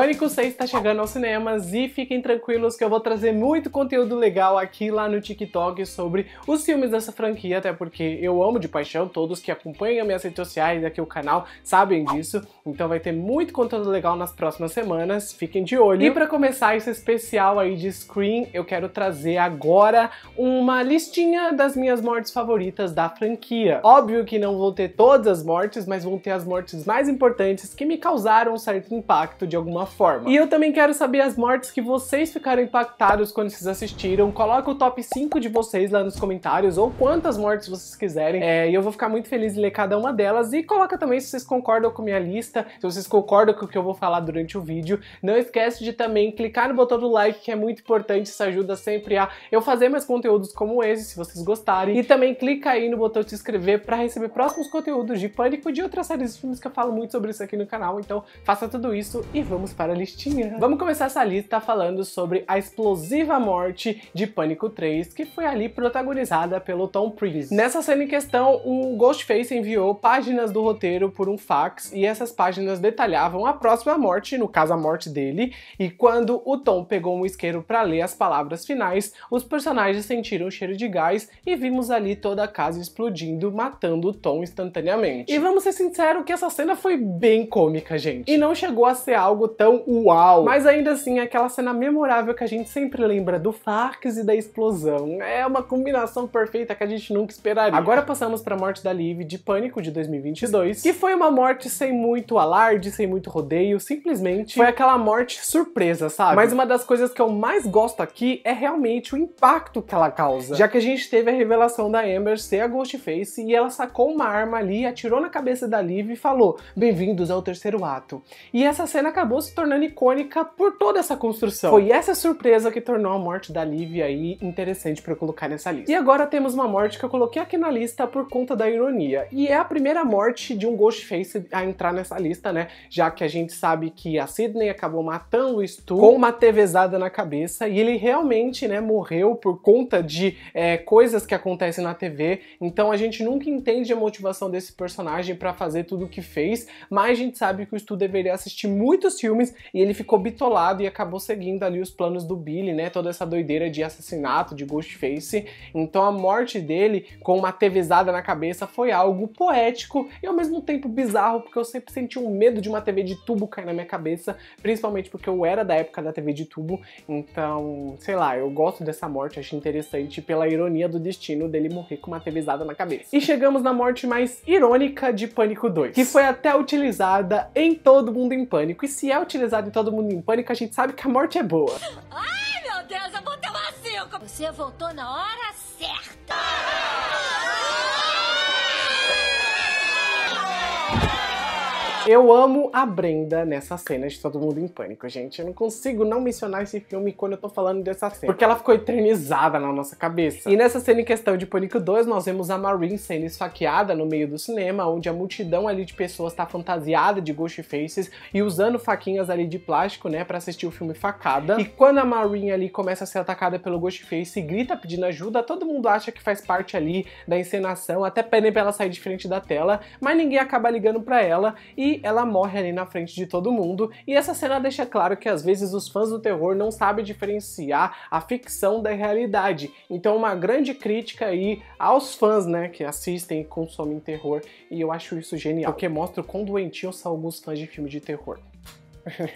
Pânico 6 está chegando aos cinemas e fiquem tranquilos que eu vou trazer muito conteúdo legal aqui lá no TikTok sobre os filmes dessa franquia, até porque eu amo de paixão, todos que acompanham minhas redes sociais e aqui o canal sabem disso, então vai ter muito conteúdo legal nas próximas semanas, fiquem de olho. E para começar esse especial aí de Scream, eu quero trazer agora uma listinha das minhas mortes favoritas da franquia. Óbvio que não vou ter todas as mortes, mas vão ter as mortes mais importantes que me causaram um certo impacto de alguma forma. E eu também quero saber as mortes que vocês ficaram impactados quando vocês assistiram. Coloca o top 5 de vocês lá nos comentários, ou quantas mortes vocês quiserem. É, e eu vou ficar muito feliz em ler cada uma delas. E coloca também se vocês concordam com minha lista, se vocês concordam com o que eu vou falar durante o vídeo. Não esquece de também clicar no botão do like, que é muito importante, isso ajuda sempre a eu fazer mais conteúdos como esse, se vocês gostarem. E também clica aí no botão de se inscrever para receber próximos conteúdos de Pânico e de outras séries de filmes que eu falo muito sobre isso aqui no canal. Então faça tudo isso e vamos para a listinha. Vamos começar essa lista falando sobre a explosiva morte de Pânico 3, que foi ali protagonizada pelo Tom Cruise. Nessa cena em questão, o Ghostface enviou páginas do roteiro por um fax e essas páginas detalhavam a próxima morte, no caso a morte dele, e quando o Tom pegou um isqueiro para ler as palavras finais, os personagens sentiram o cheiro de gás e vimos ali toda a casa explodindo, matando o Tom instantaneamente. E vamos ser sinceros que essa cena foi bem cômica, gente. E não chegou a ser algo tão uau. Mas ainda assim, aquela cena memorável que a gente sempre lembra do fax e da explosão. É uma combinação perfeita que a gente nunca esperaria. Agora passamos pra morte da Liv de Pânico de 2022, que foi uma morte sem muito alarde, sem muito rodeio, simplesmente foi aquela morte surpresa, sabe? Mas uma das coisas que eu mais gosto aqui é realmente o impacto que ela causa. Já que a gente teve a revelação da Amber ser a Ghostface e ela sacou uma arma ali, atirou na cabeça da Liv e falou: Bem-vindos ao terceiro ato. E essa cena acabou se tornando icônica por toda essa construção. Foi essa surpresa que tornou a morte da Liv aí interessante para colocar nessa lista. E agora temos uma morte que eu coloquei aqui na lista por conta da ironia. E é a primeira morte de um Ghostface a entrar nessa lista, né? Já que a gente sabe que a Sidney acabou matando o Stu com uma TVzada na cabeça e ele realmente, né, morreu por conta de é, coisas que acontecem na TV. Então a gente nunca entende a motivação desse personagem para fazer tudo o que fez, mas a gente sabe que o Stu deveria assistir muitos filmes filmes, e ele ficou bitolado e acabou seguindo ali os planos do Billy, né? Toda essa doideira de assassinato, de Ghostface. Então a morte dele, com uma TVzada na cabeça, foi algo poético e ao mesmo tempo bizarro, porque eu sempre senti um medo de uma TV de tubo cair na minha cabeça, principalmente porque eu era da época da TV de tubo, então, sei lá, eu gosto dessa morte, acho interessante pela ironia do destino dele morrer com uma TVzada na cabeça. E chegamos na morte mais irônica de Pânico 2, que foi até utilizada em Todo Mundo em Pânico, e se é utilizado em Todo Mundo em Pânico, a gente sabe que a morte é boa. Ai, meu Deus, eu vou ter uma cinco! Você voltou na hora certa! Ah! Eu amo a Brenda nessa cena de Todo Mundo em Pânico, gente. Eu não consigo não mencionar esse filme quando eu tô falando dessa cena. Porque ela ficou eternizada na nossa cabeça. E nessa cena em questão de Pânico 2, nós vemos a Marine sendo esfaqueada no meio do cinema, onde a multidão ali de pessoas tá fantasiada de Ghostfaces e usando faquinhas ali de plástico, né, para assistir o filme Facada. E quando a Marine ali começa a ser atacada pelo Ghostface e grita pedindo ajuda, todo mundo acha que faz parte ali da encenação, até pedem pra ela sair de frente da tela, mas ninguém acaba ligando para ela e ela morre ali na frente de todo mundo, e essa cena deixa claro que às vezes os fãs do terror não sabem diferenciar a ficção da realidade. Então uma grande crítica aí aos fãs, né, que assistem e consomem terror, e eu acho isso genial, porque mostra o quão doentio são alguns fãs de filme de terror.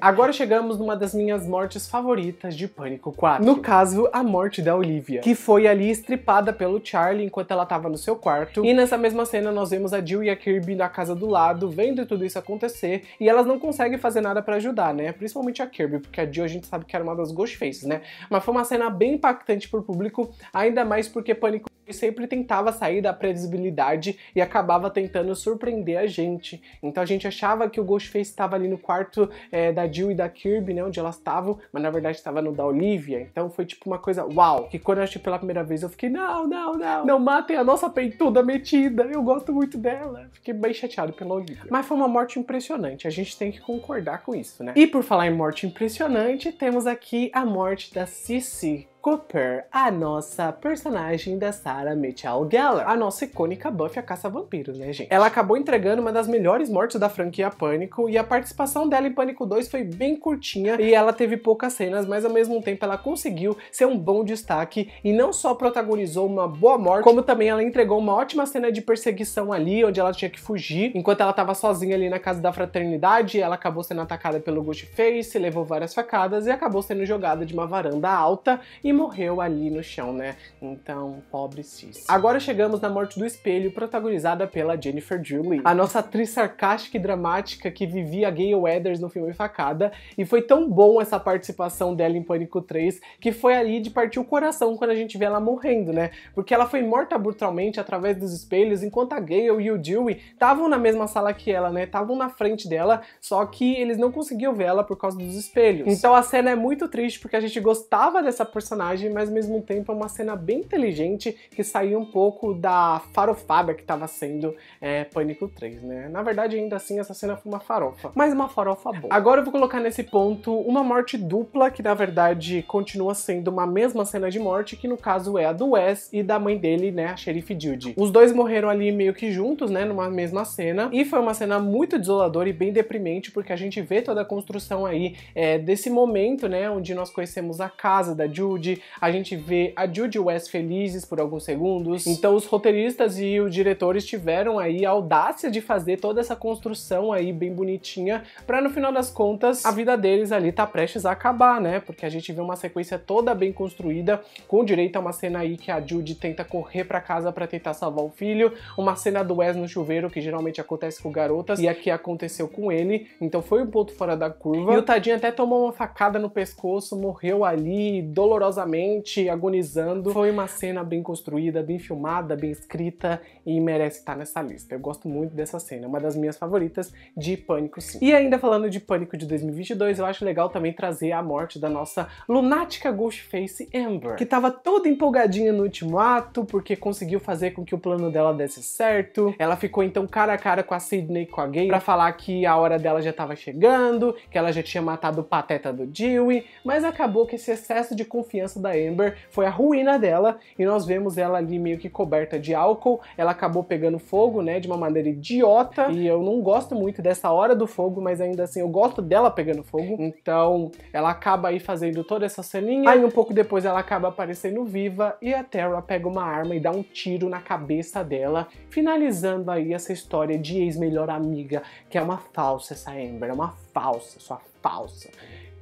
Agora chegamos numa das minhas mortes favoritas de Pânico 4. No caso, a morte da Olivia, que foi ali estripada pelo Charlie enquanto ela tava no seu quarto. E nessa mesma cena nós vemos a Jill e a Kirby na casa do lado, vendo tudo isso acontecer, e elas não conseguem fazer nada para ajudar, né? Principalmente a Kirby, porque a Jill a gente sabe que era uma das ghostfaces, né? Mas foi uma cena bem impactante pro público, ainda mais porque Pânico sempre tentava sair da previsibilidade e acabava tentando surpreender a gente. Então a gente achava que o Ghostface estava ali no quarto é, é, da Jill e da Kirby, né? Onde elas estavam, mas na verdade estava no da Olivia. Então foi tipo uma coisa uau. Que quando eu achei pela primeira vez, eu fiquei, não, não, não, não matem a nossa peituda metida. Eu gosto muito dela. Fiquei bem chateado pela Olivia. Mas foi uma morte impressionante. A gente tem que concordar com isso, né? E por falar em morte impressionante, temos aqui a morte da Cici Cooper, a nossa personagem da Sarah Mitchell Gellar, a nossa icônica Buffy a caça-vampiros, né, gente? Ela acabou entregando uma das melhores mortes da franquia Pânico e a participação dela em Pânico 2 foi bem curtinha e ela teve poucas cenas, mas ao mesmo tempo ela conseguiu ser um bom destaque e não só protagonizou uma boa morte, como também ela entregou uma ótima cena de perseguição ali, onde ela tinha que fugir, enquanto ela tava sozinha ali na casa da fraternidade, ela acabou sendo atacada pelo Ghostface, levou várias facadas e acabou sendo jogada de uma varanda alta e morreu ali no chão, né? Então, pobre Cis. Agora chegamos na Morte do Espelho, protagonizada pela Jennifer Julie, a nossa atriz sarcástica e dramática que vivia Gay Weathers no filme Facada, e foi tão bom essa participação dela em Pânico 3 que foi ali de partir o coração quando a gente vê ela morrendo, né? Porque ela foi morta brutalmente através dos espelhos, enquanto a Gayle e o Dewey estavam na mesma sala que ela, né? Estavam na frente dela, só que eles não conseguiam ver ela por causa dos espelhos. Então a cena é muito triste porque a gente gostava dessa personagem personagem, mas ao mesmo tempo é uma cena bem inteligente que saiu um pouco da farofada que estava sendo é, Pânico 3, né? Na verdade, ainda assim, essa cena foi uma farofa, mas uma farofa boa. Agora eu vou colocar nesse ponto uma morte dupla, que na verdade continua sendo uma mesma cena de morte, que no caso é a do Wes e da mãe dele, né, a xerife Judy. Os dois morreram ali meio que juntos, né, numa mesma cena, e foi uma cena muito desoladora e bem deprimente, porque a gente vê toda a construção aí é, desse momento, né, onde nós conhecemos a casa da Judy, a gente vê a o West felizes por alguns segundos. Então os roteiristas e os diretores tiveram aí a audácia de fazer toda essa construção aí bem bonitinha, para no final das contas a vida deles ali tá prestes a acabar, né? Porque a gente vê uma sequência toda bem construída, com direito a uma cena aí que a Jude tenta correr para casa para tentar salvar o filho, uma cena do Wes no chuveiro que geralmente acontece com garotas e aqui aconteceu com ele, então foi um ponto fora da curva. E o tadinho até tomou uma facada no pescoço, morreu ali dolorosamente ansiosamente agonizando. Foi uma cena bem construída, bem filmada, bem escrita e merece estar nessa lista. Eu gosto muito dessa cena, é uma das minhas favoritas de Pânico 5. E ainda falando de Pânico de 2022, eu acho legal também trazer a morte da nossa lunática Ghostface Amber, que tava toda empolgadinha no último ato porque conseguiu fazer com que o plano dela desse certo. Ela ficou então cara a cara com a Sidney e com a Gay para falar que a hora dela já tava chegando, que ela já tinha matado o pateta do Dewey, mas acabou que esse excesso de confiança da Amber foi a ruína dela e nós vemos ela ali meio que coberta de álcool. Ela acabou pegando fogo, né, de uma maneira idiota. E eu não gosto muito dessa hora do fogo, mas ainda assim eu gosto dela pegando fogo. Então ela acaba aí fazendo toda essa ceninha. Aí um pouco depois ela acaba aparecendo viva e a Terra pega uma arma e dá um tiro na cabeça dela, finalizando aí essa história de ex-melhor amiga, que é uma falsa essa Amber, é uma falsa, sua falsa.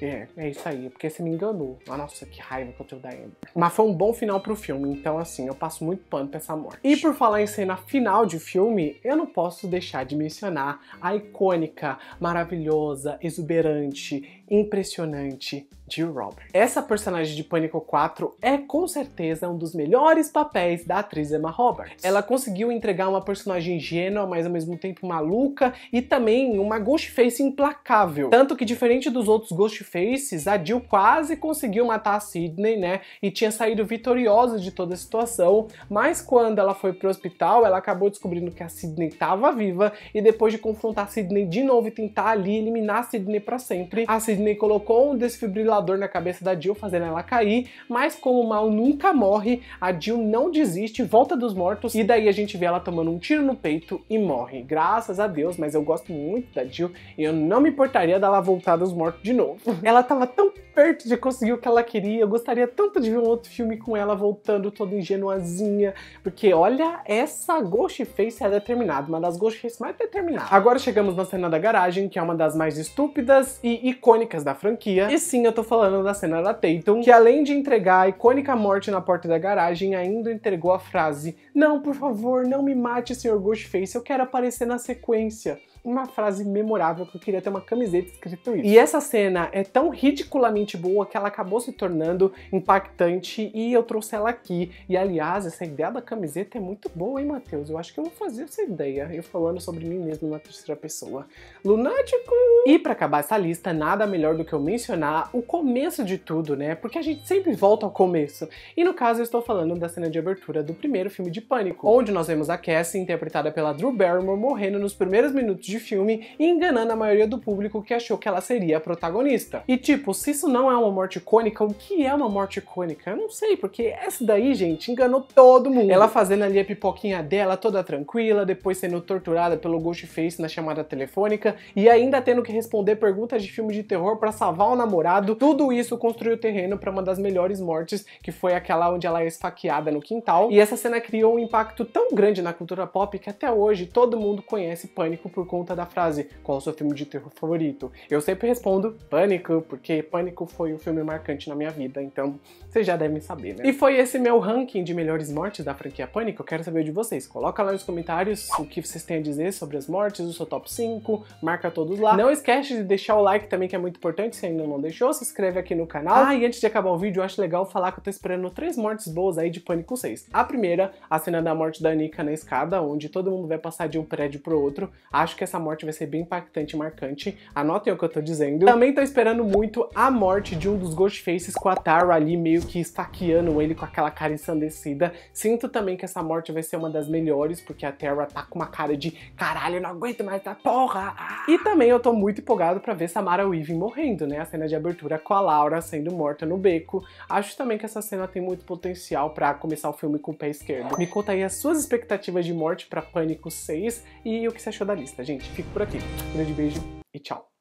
É, é isso aí, é porque você me enganou. Ah, nossa, que raiva que eu tenho da Amber. Mas foi um bom final pro filme, então assim, eu passo muito pano pra essa morte. E por falar em cena final de filme, eu não posso deixar de mencionar a icônica, maravilhosa, exuberante, impressionante de Robert. Essa personagem de Pânico 4 é com certeza um dos melhores papéis da atriz Emma Roberts. Ela conseguiu entregar uma personagem ingênua, mas ao mesmo tempo maluca e também uma Ghostface implacável. Tanto que diferente dos outros Ghostfaces, a Jill quase conseguiu matar a Sidney, né? E tinha saído vitoriosa de toda a situação, mas quando ela foi pro hospital, ela acabou descobrindo que a Sidney estava viva e depois de confrontar a Sidney de novo e tentar ali eliminar a Sidney para sempre, a Sidney Disney colocou um desfibrilador na cabeça da Jill, fazendo ela cair, mas como o mal nunca morre, a Jill não desiste, volta dos mortos, e daí a gente vê ela tomando um tiro no peito e morre. Graças a Deus, mas eu gosto muito da Jill e eu não me importaria dela voltar dos mortos de novo. ela tava tão perto de conseguir o que ela queria, eu gostaria tanto de ver um outro filme com ela voltando toda ingenuazinha, porque olha essa Ghostface é determinada, uma das Ghostface mais determinadas. Agora chegamos na cena da garagem, que é uma das mais estúpidas e icônicas icônicas da franquia. E sim, eu tô falando da cena da Tatum, que além de entregar a icônica morte na porta da garagem, ainda entregou a frase: Não, por favor, não me mate, Sr. Ghostface, eu quero aparecer na sequência uma frase memorável que eu queria ter uma camiseta escrito isso. E essa cena é tão ridiculamente boa que ela acabou se tornando impactante e eu trouxe ela aqui. E aliás, essa ideia da camiseta é muito boa, hein, Matheus? Eu acho que eu vou fazer essa ideia, eu falando sobre mim mesmo na terceira pessoa. Lunático! E para acabar essa lista, nada melhor do que eu mencionar o começo de tudo, né? Porque a gente sempre volta ao começo. E no caso, eu estou falando da cena de abertura do primeiro filme de Pânico, onde nós vemos a Cassie, interpretada pela Drew Barrymore, morrendo nos primeiros minutos de de filme e enganando a maioria do público que achou que ela seria a protagonista. E tipo, se isso não é uma morte icônica, o que é uma morte icônica? Eu não sei, porque essa daí, gente, enganou todo mundo. Ela fazendo ali a pipoquinha dela, toda tranquila, depois sendo torturada pelo Ghostface na chamada telefônica e ainda tendo que responder perguntas de filme de terror para salvar o namorado. Tudo isso construiu o terreno para uma das melhores mortes, que foi aquela onde ela é esfaqueada no quintal. E essa cena criou um impacto tão grande na cultura pop que até hoje todo mundo conhece Pânico por conta pergunta da frase qual o seu filme de terror favorito, eu sempre respondo Pânico, porque Pânico foi um filme marcante na minha vida, então vocês já devem saber, né? E foi esse meu ranking de melhores mortes da franquia Pânico, eu quero saber de vocês. Coloca lá nos comentários o que vocês têm a dizer sobre as mortes, o seu top 5, marca todos lá. Não esquece de deixar o like também, que é muito importante, se ainda não deixou, se inscreve aqui no canal. Ah, e antes de acabar o vídeo, eu acho legal falar que eu tô esperando três mortes boas aí de Pânico 6. A primeira, a cena da morte da Nika na escada, onde todo mundo vai passar de um prédio pro outro. Acho que essa essa morte vai ser bem impactante e marcante. Anotem o que eu tô dizendo. Também tô esperando muito a morte de um dos Ghostfaces com a Tara ali meio que estaqueando ele com aquela cara ensandecida. Sinto também que essa morte vai ser uma das melhores, porque a Tara tá com uma cara de caralho, eu não aguento mais essa porra! E também eu tô muito empolgado pra ver Samara Weaving morrendo, né? A cena de abertura com a Laura sendo morta no beco. Acho também que essa cena tem muito potencial pra começar o filme com o pé esquerdo. Me conta aí as suas expectativas de morte pra Pânico 6 e o que você achou da lista, gente gente, fico por aqui. Um grande beijo e tchau.